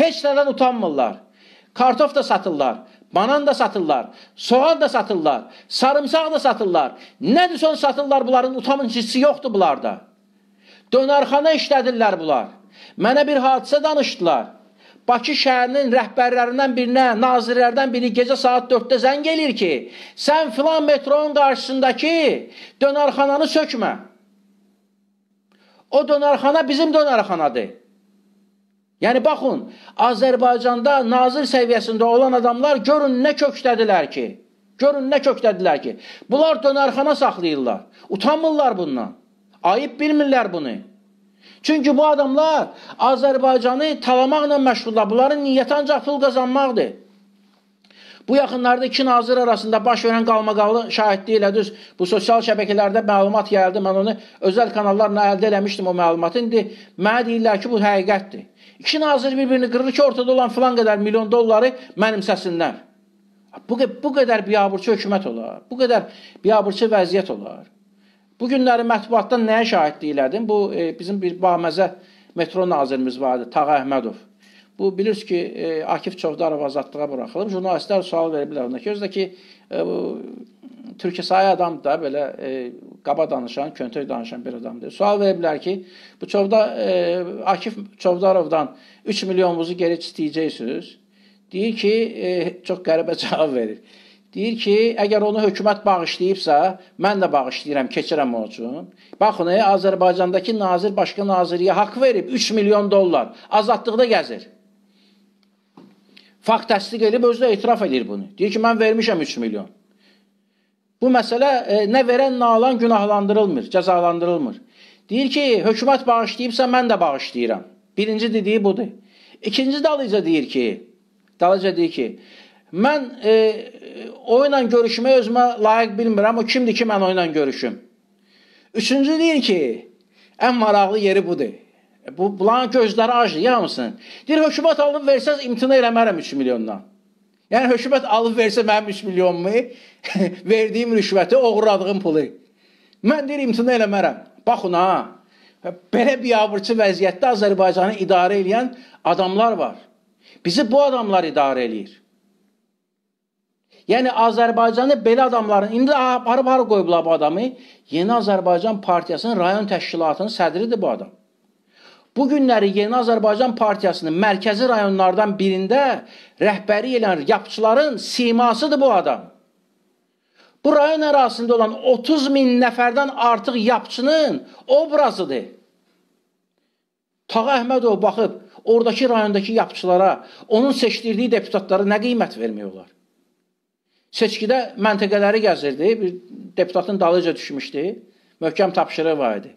Heç nədən utanmırlar. Kartof da satırlar, banan da satırlar, soğan da satırlar, sarımsaq da satırlar. Nədir son satırlar bunların utanıncısı yoxdur bunlarda. Dönərxana işlədirlər bunlar. Mənə bir hadisə danışdılar. Bakı şəhərinin rəhbərlərindən birinə, nazirlərdən biri gecə saat 4-də zəng eləyir ki, sən filan metronun qarşısındakı dönərxananı sökmə. O dönərxana bizim dönərxanadır. Yəni, baxın, Azərbaycanda nazir səviyyəsində olan adamlar görün nə kökdədilər ki, görün nə kökdədilər ki, bunlar dönərxana saxlayırlar, utanmırlar bundan, ayıb bilmirlər bunu. Çünki bu adamlar Azərbaycanı talamaqla məşğullar, bunların niyyəti ancaq pul qazanmaqdır. Bu yaxınlarda iki nazir arasında baş verən qalmaqalı şahidliyi ilə düz bu sosial şəbəkələrdə məlumat yayıldı. Mən onu özəl kanallarla əldə eləmişdim o məlumatı. İndi mənə deyirlər ki, bu həqiqətdir. İki nazir bir-birini qırır ki, ortada olan filan qədər milyon dolları mənimsəsinlər. Bu, bu qədər biabırçı hökumət olar, bu qədər biabırçı vəziyyət olar. Bu günləri mətbuatdan nəyə şahidlik elədim? Bu e, bizim bir baməzə metro nazirimiz vardı, Tağa Əhmədov. Bu bilirsiniz ki, e, Akif Çovdarov azadlığa buraxılıb. Jurnalistlər sual veriblər ona ki, özü də ki, e, bu Türkiyəsayi adamdır da, belə e, qaba danışan, köntək danışan bir adamdır. Sual veriblər ki, bu Çovda e, Akif Çovdarovdan 3 milyonunuzu geri istəyəcəksiniz. Deyir ki, e, çox qəribə cavab verir. Deyir ki, əgər onu hökumət bağışlayıbsa, mən də bağışlayıram, keçirəm onun üçün. Baxın, Azərbaycandakı nazir başqa naziriyə haqq verib 3 milyon dollar. Azadlıqda gəzir. Fakt təsdiq edib, özü də etiraf edir bunu. Deyir ki, mən vermişəm 3 milyon. Bu məsələ e, nə verən, nə alan günahlandırılmır, cəzalandırılmır. Deyir ki, hökumət bağışlayıbsa, mən də bağışlayıram. Birinci dediyi budur. İkinci dalıca deyir ki, dalıca deyir ki, mən e, o ilə görüşməyə özümə layiq bilmirəm, o kimdir ki, mən o ilə görüşüm. Üçüncü deyir ki, ən maraqlı yeri budur. E, bu, bulanın gözləri acdır, yamısın. Deyir, hökumət alıb versəz, imtina eləmərəm 3 milyondan. Yəni, hökumət alıb versə mənim 3 milyonumu, verdiyim rüşvəti, oğurladığım pulu. Mən deyir, imtina eləmərəm. Baxın ha, belə biabırçı vəziyyətdə Azərbaycanı idarə edən adamlar var. Bizi bu adamlar idarə eləyir. Yəni Azərbaycanı belə adamların indi aparıb hara qoyublar bu adamı? Yeni Azərbaycan Partiyasının rayon təşkilatının sədridir bu adam. Bu günləri Yeni Azərbaycan Partiyasının mərkəzi rayonlardan birində rəhbəri eləyən yapçıların simasıdır bu adam. Bu rayon ərazisində olan 30 min nəfərdən artıq yapçının obrazıdır. Tağa Əhmədov baxıb oradakı rayondakı yapçılara, onun seçdirdiyi deputatlara nə qiymət vermək olar? Seçkidə məntəqələri gəzirdi, bir deputatın dalıca düşmüşdü, möhkəm tapşırığı var idi.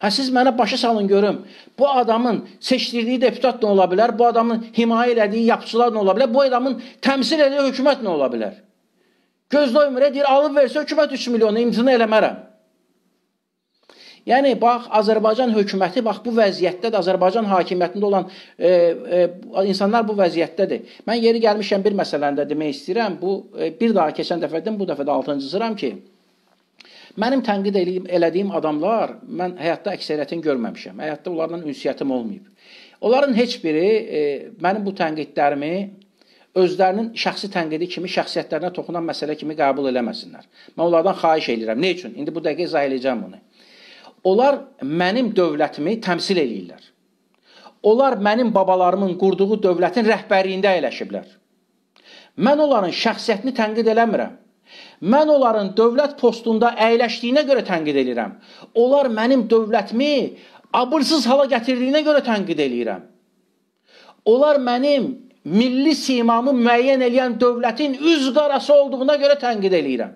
Hə siz mənə başa salın görüm. Bu adamın seçdirdiyi deputat nə ola bilər? Bu adamın himayə elədiyi yapıçılar nə ola bilər? Bu adamın təmsil elədiyi hökumət nə ola bilər? Göz doymur, deyir, alıb versə hökumət 3 milyonu imtina eləmərəm. Yəni bax Azərbaycan hökuməti bax bu vəziyyətdədir. Azərbaycan hakimiyyətində olan e, e, insanlar bu vəziyyətdədir. Mən yeri gəlmişəm bir məsələni də demək istəyirəm. Bu e, bir daha keçən dəfə dedim, bu dəfə də 6-cısıram ki, Mənim tənqid eləyim, elədiyim adamlar mən həyatda əksəriyyətini görməmişəm. Həyatda onlarla ünsiyyətim olmayıb. Onların heç biri e, mənim bu tənqidlərimi özlərinin şəxsi tənqidi kimi şəxsiyyətlərinə toxunan məsələ kimi qəbul eləməsinlər. Mən onlardan xahiş edirəm. Nə üçün? İndi bu dəqiqə izah eləyəcəm bunu. Onlar mənim dövlətimi təmsil eləyirlər. Onlar mənim babalarımın qurduğu dövlətin rəhbərliyində əyləşiblər. Mən onların şəxsiyyətini tənqid eləmirəm. Mən onların dövlət postunda əyləşdiyinə görə tənqid eləyirəm. Onlar mənim dövlətimi abırsız hala gətirdiyinə görə tənqid eləyirəm. Onlar mənim milli simamı müəyyən eləyən dövlətin üz qarası olduğuna görə tənqid eləyirəm.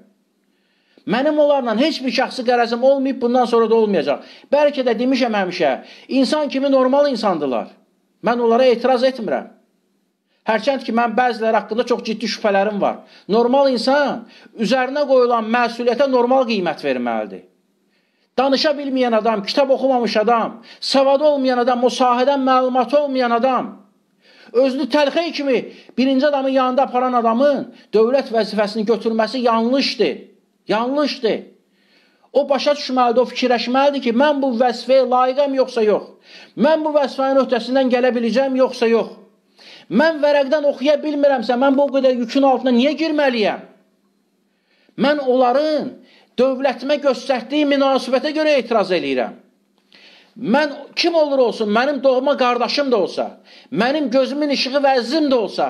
Mənim onlarla heç bir şəxsi qərəzim olmayıb, bundan sonra da olmayacaq. Bəlkə də demişəm həmişə, insan kimi normal insandırlar. Mən onlara etiraz etmirəm. Hərçənd ki, mən bəzilər haqqında çox ciddi şübhələrim var. Normal insan üzərinə qoyulan məsuliyyətə normal qiymət verməlidir. Danışa bilməyən adam, kitab oxumamış adam, savadı olmayan adam, o sahədən məlumatı olmayan adam, özünü təlxey kimi birinci adamın yanında aparan adamın dövlət vəzifəsini götürməsi yanlışdır. Yanlışdır. O başa düşməlidir, o fikirləşməlidir ki, mən bu vəzifəyə layiqəm yoxsa yox. Mən bu vəzifənin öhdəsindən gələ biləcəm yoxsa yox. Mən vərəqdən oxuya bilmirəmsə, mən bu o qədər yükün altına niyə girməliyəm? Mən onların dövlətimə göstərdiyi münasibətə görə etiraz eləyirəm. Mən kim olur olsun, mənim doğma qardaşım da olsa, mənim gözümün işığı və əzizim də olsa,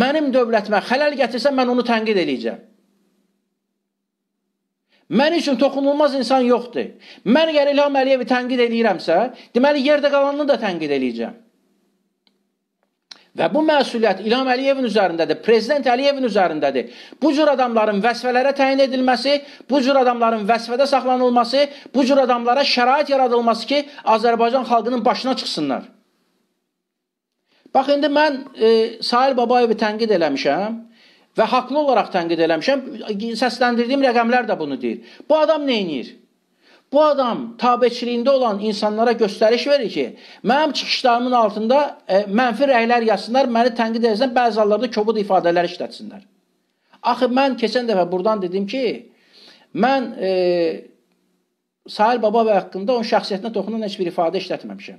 mənim dövlətimə xələl gətirsə, mən onu tənqid eləyəcəm. Mən üçün toxunulmaz insan yoxdur. Mən əgər İlham Əliyevi tənqid eləyirəmsə, deməli yerdə qalanını da tənqid eləyəcəm. Və bu məsuliyyət İlham Əliyevin üzərindədir, Prezident Əliyevin üzərindədir. Bu cür adamların vəzifələrə təyin edilməsi, bu cür adamların vəzifədə saxlanılması, bu cür adamlara şərait yaradılması ki, Azərbaycan xalqının başına çıxsınlar. Bax, indi mən e, Sahil Babayevi tənqid eləmişəm və haqlı olaraq tənqid eləmişəm. Səsləndirdiyim rəqəmlər də bunu deyir. Bu adam nə edir? Bu adam tabeçiliyində olan insanlara göstəriş verir ki, mənim çıxışlarımın altında e, mənfi rəylər yazsınlar, məni tənqid etsinlər, bəzi hallarda kobud ifadələr işlətsinlər. Axı mən keçən dəfə burdan dedim ki, mən e, Sahil Babayev haqqında onun şəxsiyyətinə toxunan heç bir ifadə işlətməmişəm.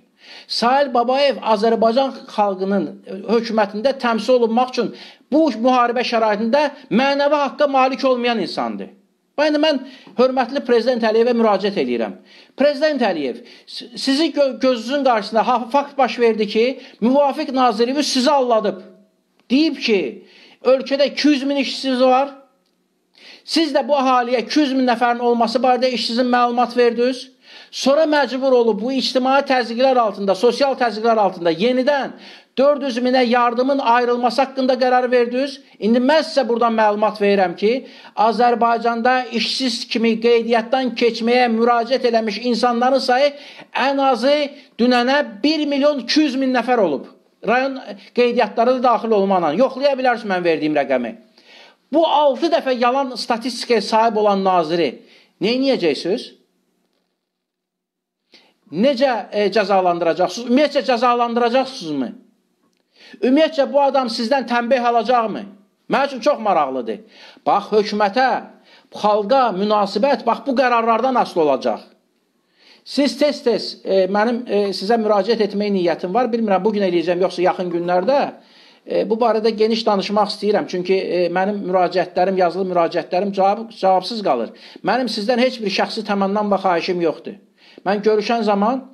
Sahil Babayev Azərbaycan xalqının e, hökumətində təmsil olunmaq üçün bu müharibə şəraitində mənəvi haqqa malik olmayan insandır. Və indi mən hörmətli prezident Əliyevə müraciət eləyirəm. Prezident Əliyev, sizi gö gözünüzün qarşısında fakt baş verdi ki, müvafiq nazirimiz sizi alladıb. Deyib ki, ölkədə 200 min işsiz var. Siz də bu əhaliyə 200 min nəfərin olması barədə işsizin məlumat verdiniz. Sonra məcbur olub bu ictimai təzyiqlər altında, sosial təzyiqlər altında yenidən 400 minə yardımın ayrılması haqqında qərar verdiniz. İndi mən sizə buradan məlumat verirəm ki, Azərbaycanda işsiz kimi qeydiyyatdan keçməyə müraciət eləmiş insanların sayı ən azı dünənə 1 milyon 200 min nəfər olub. Rayon qeydiyyatları da daxil olmaqla. Yoxlaya bilərsiniz mən verdiyim rəqəmi. Bu 6 dəfə yalan statistikaya sahib olan naziri nə edəcəksiniz? Necə e, cəzalandıracaqsınız? Ümumiyyətcə cəzalandıracaqsınızmı? Ümumiyyətcə, bu adam sizdən tənbih alacaqmı? Mənim üçün çox maraqlıdır. Bax, hökumətə, xalqa münasibət, bax, bu qərarlardan asılı olacaq. Siz tez-tez e, mənim e, sizə müraciət etmək niyyətim var. Bilmirəm, bugün eləyəcəm, yoxsa yaxın günlərdə. E, bu barədə geniş danışmaq istəyirəm. Çünki e, mənim müraciətlərim, yazılı müraciətlərim cavab, cavabsız qalır. Mənim sizdən heç bir şəxsi təmənnam və xahişim yoxdur. Mən görüşən zaman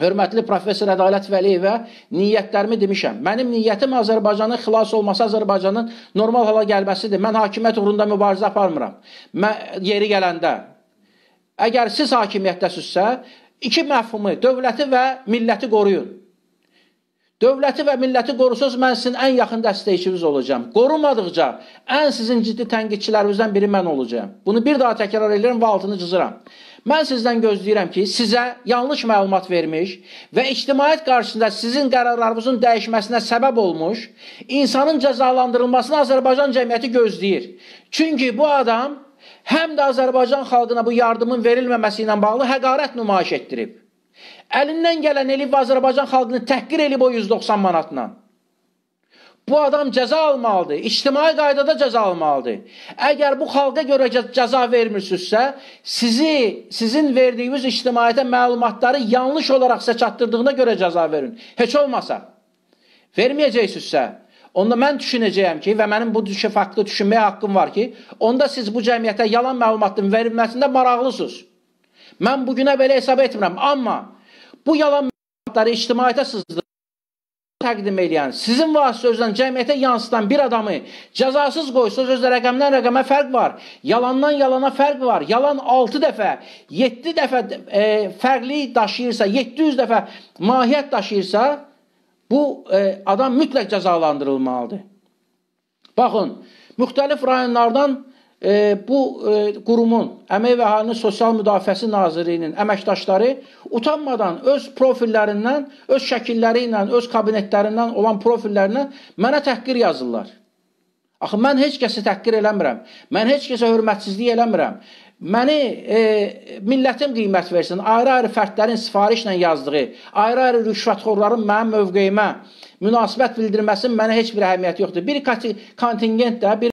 Hörmətli professor Ədalət Vəliyevə niyyətlərimi demişəm. Mənim niyyətim Azərbaycanın xilas olması, Azərbaycanın normal hala gəlməsidir. Mən hakimiyyət uğrunda mübarizə aparmıram. Mən yeri gələndə əgər siz hakimiyyətdəsinizsə, iki məfhumu, dövləti və milləti qoruyun. Dövləti və milləti qorusunuz, mən sizin ən yaxın dəstəyçiniz olacağam. Qorumadıqca ən sizin ciddi tənqidçilərinizdən biri mən olacağam. Bunu bir daha təkrar edirəm və altını cızıram. Mən sizdən gözləyirəm ki, sizə yanlış məlumat vermiş və ictimaiyyət qarşısında sizin qərarlarınızın dəyişməsinə səbəb olmuş insanın cəzalandırılmasını Azərbaycan cəmiyyəti gözləyir. Çünki bu adam həm də Azərbaycan xalqına bu yardımın verilməməsi ilə bağlı həqarət nümayiş etdirib. Əlindən gələn elib Azərbaycan xalqını təhqir elib o 190 manatla. Bu adam cəza almalıdır. İctimai qaydada cəza almalıdır. Əgər bu xalqa görə cəza vermirsinizsə, sizi, sizin verdiyiniz ictimaiyyətə məlumatları yanlış olaraq sizə çatdırdığına görə cəza verin. Heç olmasa. Verməyəcəksinizsə, onda mən düşünəcəyəm ki, və mənim bu düşə faktı düşünməyə haqqım var ki, onda siz bu cəmiyyətə yalan məlumatın verilməsində maraqlısınız. Mən bugünə belə hesab etmirəm, amma bu yalan məlumatları ictimaiyyətə sızdırır təqdim edən, sizin vasitəsilə cəmiyyətə yansıtan bir adamı cəzasız qoysunuz, özdə rəqəmdən rəqəmə fərq var, yalandan yalana fərq var. Yalan 6 dəfə, 7 dəfə e, fərqli daşıyırsa, 700 dəfə mahiyyət daşıyırsa, bu e, adam mütləq cəzalandırılmalıdır. Baxın, müxtəlif rayonlardan e, bu e, qurumun, Əmək və Əhalinin Sosial Müdafiəsi Nazirliyinin əməkdaşları utanmadan öz profillərindən, öz şəkilləri ilə, öz kabinetlərindən olan profillərindən mənə təhqir yazırlar. Axı mən heç kəsi təhqir eləmirəm. Mən heç kəsə hörmətsizlik eləmirəm. Məni e, millətim qiymət versin. Ayrı-ayrı fərdlərin sifarişlə yazdığı, ayrı-ayrı rüşvətxorların mənim mövqeyimə münasibət bildirməsinin mənə heç bir əhəmiyyəti yoxdur. Bir kontingent də, bir